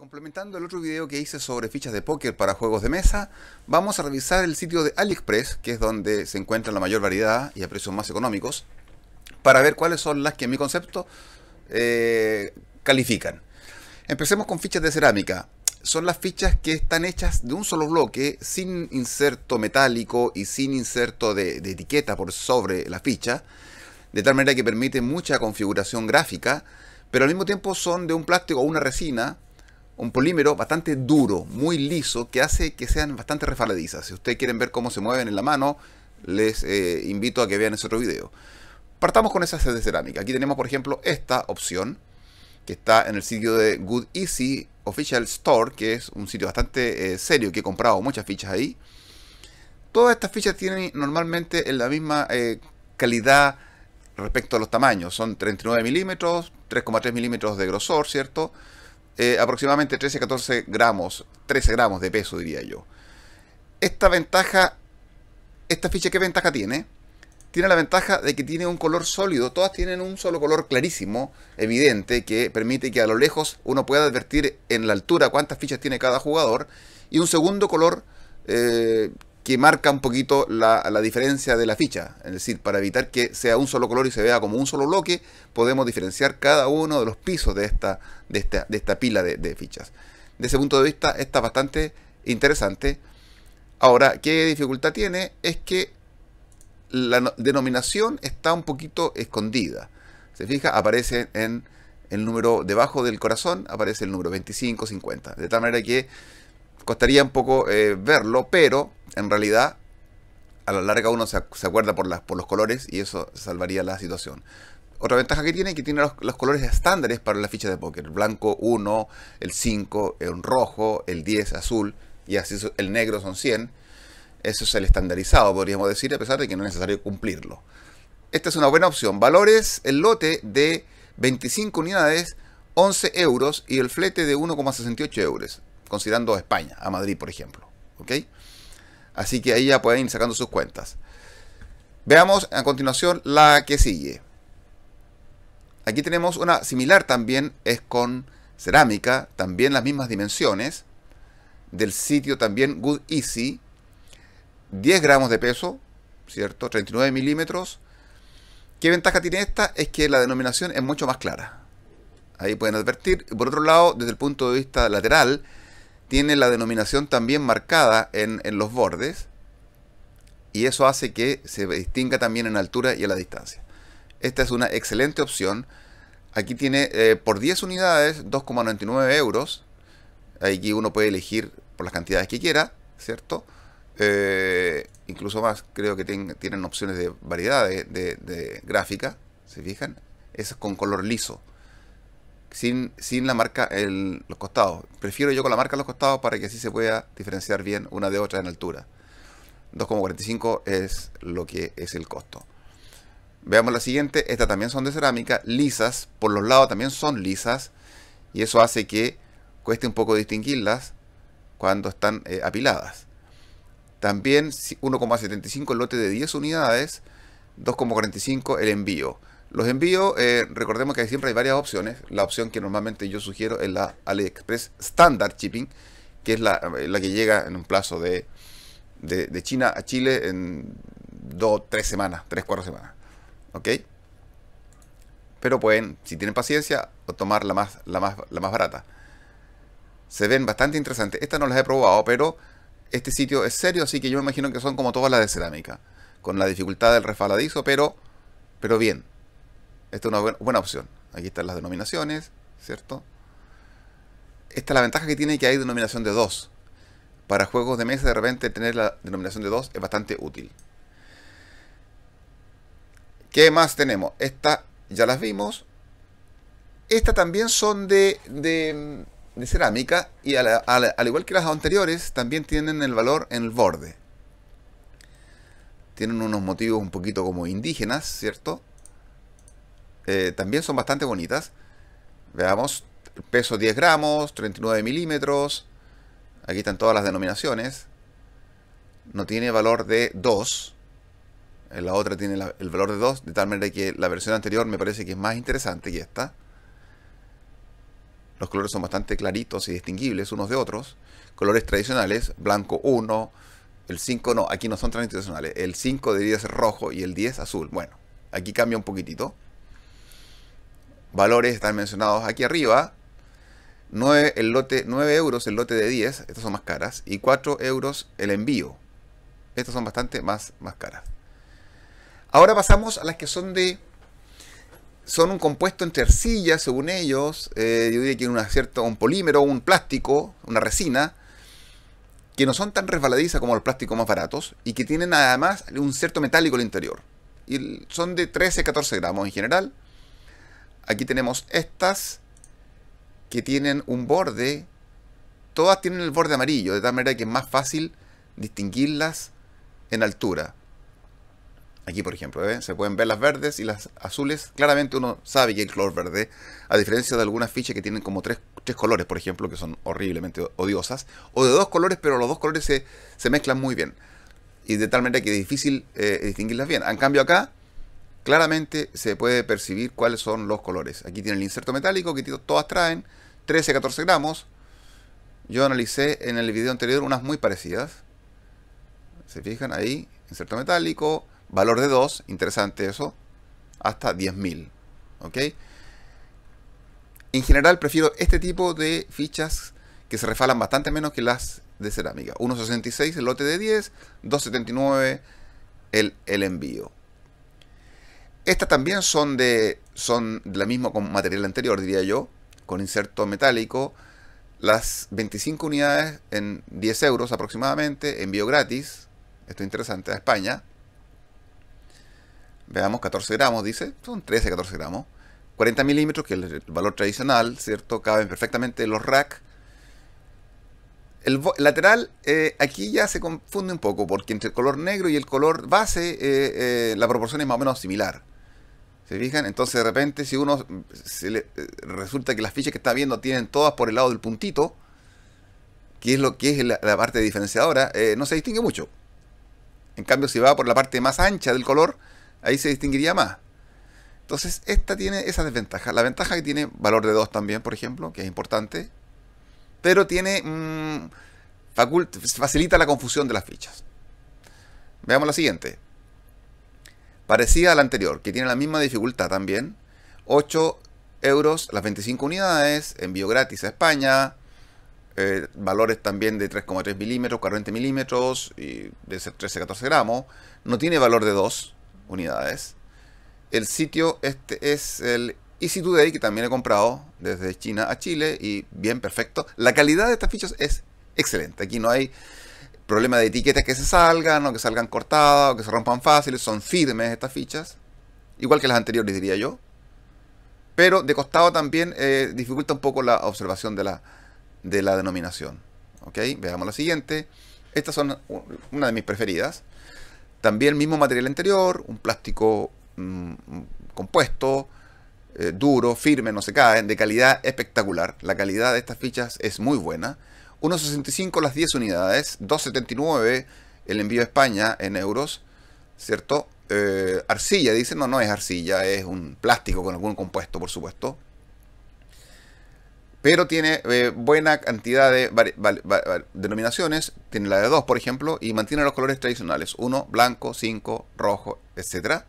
Complementando el otro video que hice sobre fichas de póker para juegos de mesa, vamos a revisar el sitio de AliExpress, que es donde se encuentra la mayor variedad y a precios más económicos, para ver cuáles son las que en mi concepto eh, califican. Empecemos con fichas de cerámica. Son las fichas que están hechas de un solo bloque, sin inserto metálico y sin inserto de, de etiqueta por sobre la ficha, de tal manera que permite mucha configuración gráfica, pero al mismo tiempo son de un plástico o una resina un polímero bastante duro, muy liso, que hace que sean bastante resbaladizas. Si ustedes quieren ver cómo se mueven en la mano, les eh, invito a que vean ese otro video. Partamos con esas de cerámica. Aquí tenemos, por ejemplo, esta opción, que está en el sitio de Good Easy Official Store, que es un sitio bastante eh, serio, que he comprado muchas fichas ahí. Todas estas fichas tienen normalmente la misma eh, calidad respecto a los tamaños. Son 39 milímetros, 3,3 milímetros de grosor, ¿cierto? Eh, aproximadamente 13-14 gramos, 13 gramos de peso diría yo. Esta ventaja, esta ficha, ¿qué ventaja tiene? Tiene la ventaja de que tiene un color sólido, todas tienen un solo color clarísimo, evidente, que permite que a lo lejos uno pueda advertir en la altura cuántas fichas tiene cada jugador, y un segundo color eh, que marca un poquito la, diferencia de la ficha. Es decir, para evitar que sea un solo color y se vea como un solo bloque, podemos diferenciar cada uno de los pisos de esta, de esta, de esta pila de, fichas. De ese punto de vista está bastante interesante. Ahora, ¿qué dificultad tiene? Es que la denominación está un poquito escondida. Se fija, aparece en el número debajo del corazón, aparece el número 25, 50. De tal manera que costaría un poco eh, verlo, pero en realidad a la larga uno se, acuerda por, los colores y eso salvaría la situación. Otra ventaja que tiene es que tiene los, colores estándares para la ficha de póker. El blanco 1, el 5, el rojo, el 10 azul y así el negro son 100. Eso es el estandarizado, podríamos decir, a pesar de que no es necesario cumplirlo. Esta es una buena opción. Valores, el lote de 25 unidades, 11 euros y el flete de 1,68 euros, considerando a España, a Madrid, por ejemplo. ¿Ok? Así que ahí ya pueden ir sacando sus cuentas. Veamos a continuación la que sigue. Aquí tenemos una similar también, es con cerámica, también las mismas dimensiones. Del sitio también Good Easy, 10 gramos de peso, ¿cierto? 39 milímetros. ¿Qué ventaja tiene esta? Es que la denominación es mucho más clara. Ahí pueden advertir. Por otro lado, desde el punto de vista lateral, tiene la denominación también marcada en, los bordes y eso hace que se distinga también en altura y a la distancia. Esta es una excelente opción. Aquí tiene eh, por 10 unidades 2,99 euros. Aquí uno puede elegir por las cantidades que quiera, ¿cierto? Eh, incluso más, creo que tienen opciones de variedades de, gráfica, ¿se fijan? es con color liso sin, la marca en los costados. Prefiero yo con la marca en los costados para que así se pueda diferenciar bien una de otra en altura. 2,45 es lo que es el costo. Veamos la siguiente. Estas también son de cerámica, lisas. Por los lados también son lisas. Y eso hace que cueste un poco distinguirlas cuando están eh, apiladas. También 1,75 el lote de 10 unidades, 2,45 el envío. Los envíos, eh, recordemos que siempre hay varias opciones. La opción que normalmente yo sugiero es la AliExpress Standard Shipping, que es la, eh, que llega en un plazo de, de, China a Chile en 2, 3 semanas, 3, 4 semanas. ¿Ok? Pero pueden, si tienen paciencia, tomar la más, la la más barata. Se ven bastante interesantes. Estas no las he probado, pero este sitio es serio, así que yo me imagino que son como todas las de cerámica. Con la dificultad del refaladizo, pero, pero bien. Esta es una buena, opción. Aquí están las denominaciones, ¿cierto? Esta es la ventaja que tiene que hay denominación de 2. Para juegos de mesa, de repente, tener la denominación de 2 es bastante útil. ¿Qué más tenemos? Esta ya las vimos. Estas también son de, cerámica y al igual que las anteriores, también tienen el valor en el borde. Tienen unos motivos un poquito como indígenas, ¿cierto? Eh, también son bastante bonitas. Veamos, peso 10 gramos, 39 milímetros. Aquí están todas las denominaciones. No tiene valor de 2. la otra tiene el valor de 2, de tal manera que la versión anterior me parece que es más interesante que esta. Los colores son bastante claritos y distinguibles unos de otros. Colores tradicionales, blanco 1, el 5 no, aquí no son tradicionales. El 5 debería ser rojo y el 10 azul. Bueno, aquí cambia un poquitito valores están mencionados aquí arriba. 9, el lote, 9 euros el lote de 10, estas son más caras, y 4 euros el envío. Estas son bastante más, más caras. Ahora pasamos a las que son de... Son un compuesto entre arcillas, según ellos. Eh, yo diría que un un polímero, un plástico, una resina. Que no son tan resbaladizas como los plásticos más baratos. Y que tienen además un cierto metálico al interior. Y son de 13 14 gramos en general. Aquí tenemos estas que tienen un borde. Todas tienen el borde amarillo, de tal manera que es más fácil distinguirlas en altura. Aquí, por ejemplo, ¿eh? se pueden ver las verdes y las azules. Claramente uno sabe que el color verde, a diferencia de algunas fichas que tienen como tres, tres colores, por ejemplo, que son horriblemente odiosas, o de dos colores, pero los dos colores se, mezclan muy bien. Y de tal manera que es difícil eh, distinguirlas bien. En cambio acá, claramente se puede percibir cuáles son los colores. Aquí tiene el inserto metálico que todas traen, 13-14 gramos. Yo analicé en el video anterior unas muy parecidas. Se fijan ahí, inserto metálico, valor de 2, interesante eso, hasta 10.000. ¿Ok? En general prefiero este tipo de fichas que se refalan bastante menos que las de cerámica. 1.66 el lote de 10, 2.79 el, el envío. Estas también son de, son la misma con material anterior, diría yo, con inserto metálico. Las 25 unidades en 10 euros aproximadamente, envío gratis. Esto es interesante, a España. Veamos, 14 gramos, dice. Son 13, 14 gramos. 40 milímetros, que es el valor tradicional, ¿cierto? Caben perfectamente los rack. El lateral, eh, aquí ya se confunde un poco, porque entre el color negro y el color base, eh, eh, la proporción es más o menos similar. ¿Se fijan? Entonces de repente si uno se le, eh, resulta que las fichas que está viendo tienen todas por el lado del puntito, que es lo que es la, parte diferenciadora, eh, no se distingue mucho. En cambio, si va por la parte más ancha del color, ahí se distinguiría más. Entonces, esta tiene esa desventaja. La ventaja que tiene valor de 2 también, por ejemplo, que es importante. Pero tiene. Mm, facilita la confusión de las fichas. Veamos la siguiente parecida al anterior, que tiene la misma dificultad también. 8 euros las 25 unidades, envío gratis a España, eh, valores también de 3,3 milímetros, 40 milímetros y de 13-14 gramos. No tiene valor de 2 unidades. El sitio este es el Easy Today, que también he comprado desde China a Chile y bien perfecto. La calidad de estas fichas es excelente. Aquí no hay problema de etiquetas que se salgan o que salgan cortadas o que se rompan fáciles, son firmes estas fichas, igual que las anteriores diría yo, pero de costado también eh, dificulta un poco la observación de la, de la denominación. ¿Ok? Veamos la siguiente. Estas son una de mis preferidas. También mismo material interior, un plástico mm, compuesto, eh, duro, firme, no se caen, de calidad espectacular. La calidad de estas fichas es muy buena. 1.65 las 10 unidades, 2.79 el envío a España en euros, ¿cierto? Eh, arcilla, dicen, no, no es arcilla, es un plástico con algún compuesto, por supuesto. Pero tiene eh, buena cantidad de denominaciones, tiene la de 2, por ejemplo, y mantiene los colores tradicionales, 1, blanco, 5, rojo, etc.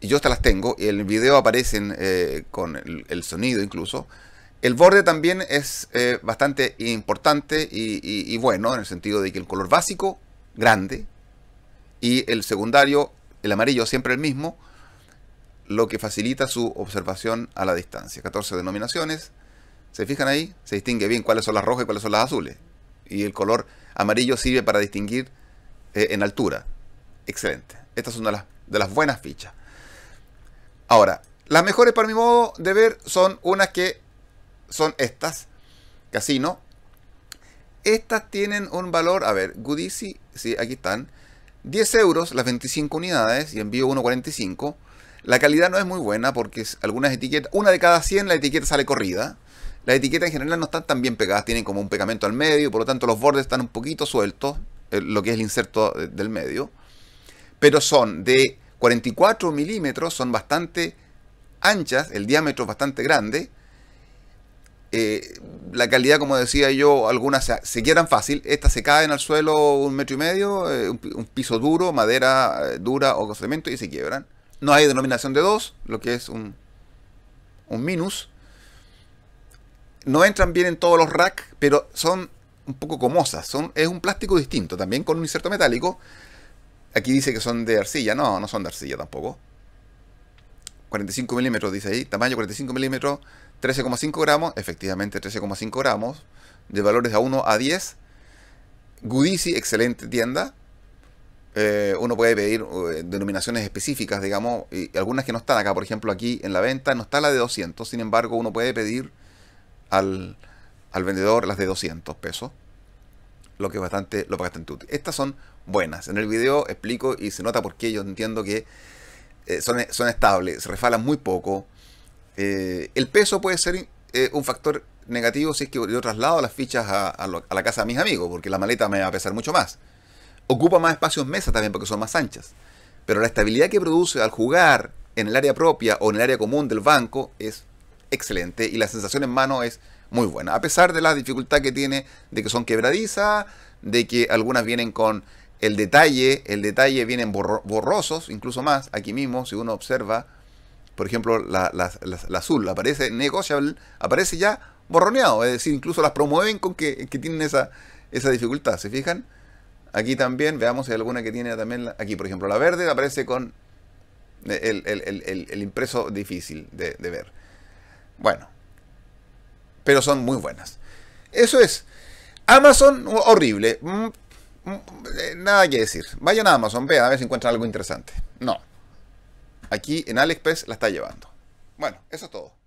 Y yo hasta las tengo, y en el video aparecen eh, con el sonido incluso. El borde también es eh, bastante importante y, bueno, en el sentido de que el color básico, grande, y el secundario, el amarillo, siempre el mismo, lo que facilita su observación a la distancia. 14 denominaciones. ¿Se fijan ahí? Se distingue bien cuáles son las rojas y cuáles son las azules. Y el color amarillo sirve para distinguir eh, en altura. Excelente. Esta es una las, de las buenas fichas. Ahora, las mejores para mi modo de ver son unas que son estas, casino. Estas tienen un valor, a ver, Goodies, sí, aquí están. 10 euros las 25 unidades y envío 1.45. La calidad no es muy buena porque algunas etiquetas, una de cada 100 la etiqueta sale corrida. Las etiquetas en general no están tan bien pegadas, tienen como un pegamento al medio, por lo tanto los bordes están un poquito sueltos, eh, lo que es el inserto eh, del medio. Pero son de 44 milímetros, son bastante anchas, el diámetro es bastante grande eh, la calidad, como decía yo, algunas se, quedan fácil, estas se caen al suelo un metro y medio, eh, un, piso duro, madera eh, dura o cemento y se quiebran. No hay denominación de dos, lo que es un, un minus. No entran bien en todos los racks, pero son un poco comosas. Son, es un plástico distinto, también con un inserto metálico. Aquí dice que son de arcilla, no, no son de arcilla tampoco. 45 milímetros, dice ahí, tamaño 45 milímetros, 13,5 gramos, efectivamente 13,5 gramos, de valores a 1 a 10. Easy, excelente tienda. Eh, uno puede pedir uh, denominaciones específicas, digamos, y algunas que no están acá. Por ejemplo, aquí en la venta no está la de 200, sin embargo, uno puede pedir al, vendedor las de 200 pesos, lo que es bastante, lo bastante útil. Estas son buenas. En el video explico y se nota por qué yo entiendo que eh, son, son estables, se refalan muy poco eh, el peso puede ser eh, un factor negativo si es que yo traslado las fichas a, la casa de mis amigos, porque la maleta me va a pesar mucho más. Ocupa más espacio en mesa también porque son más anchas. Pero la estabilidad que produce al jugar en el área propia o en el área común del banco es excelente y la sensación en mano es muy buena. A pesar de la dificultad que tiene de que son quebradizas, de que algunas vienen con el detalle, el detalle vienen borrosos, incluso más, aquí mismo, si uno observa, por ejemplo, la, azul, aparece aparece ya borroneado, es decir, incluso las promueven con que, tienen esa, dificultad, ¿se fijan? Aquí también, veamos si hay alguna que tiene también, aquí por ejemplo, la verde aparece con el, impreso difícil de, de, ver. Bueno, pero son muy buenas. Eso es. Amazon, horrible. Mm, mm, eh, nada que decir. Vayan a Amazon, vean a ver si encuentran algo interesante. No aquí en AliExpress la está llevando. Bueno, eso es todo.